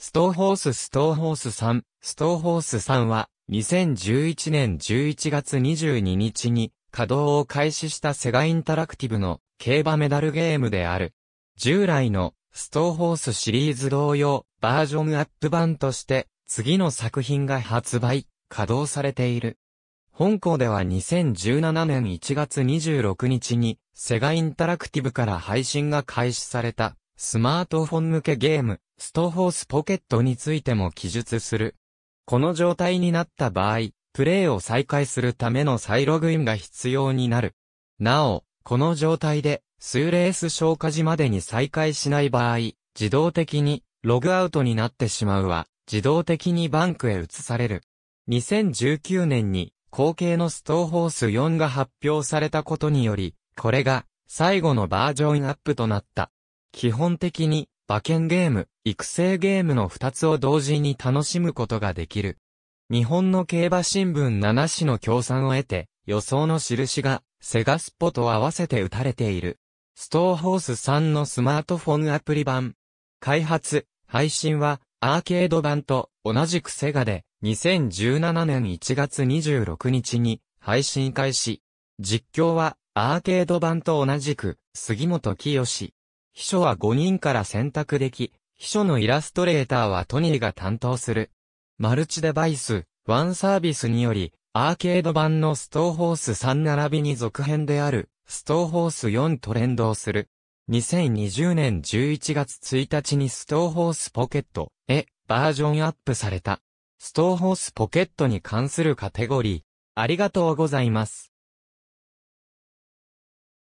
ストーホースストーホースさん、ストーホースさんは、2011年11月22日に、稼働を開始したセガインタラクティブの競馬メダルゲームである。従来のストーホースシリーズ同様、バージョンアップ版として、次の作品が発売、稼働されている。本校では2017年1月26日に、セガインタラクティブから配信が開始されたスマートフォン向けゲーム、ストフォースポケットについても記述する。この状態になった場合、プレイを再開するための再ログインが必要になる。なお、この状態で、数レース消化時までに再開しない場合、自動的に、ログアウトになってしまうは、自動的にバンクへ移される。2019年に、後継のストーホース4が発表されたことにより、これが、最後のバージョンアップとなった。基本的に、馬券ゲーム、育成ゲームの2つを同時に楽しむことができる。日本の競馬新聞7紙の協賛を得て、予想の印が、セガスポと合わせて打たれている。ストーホース3のスマートフォンアプリ版。開発、配信は、アーケード版と同じくセガで、2017年1月26日に配信開始。実況は、アーケード版と同じく、杉本清。秘書は5人から選択でき、秘書のイラストレーターはトニーが担当する。マルチデバイス、ワンサービスにより、アーケード版のストーホース3並びに続編である、ストーホース4と連動する。2020年11月1日にストーホースポケットへバージョンアップされた。ストーホースポケットに関するカテゴリー。ありがとうございます。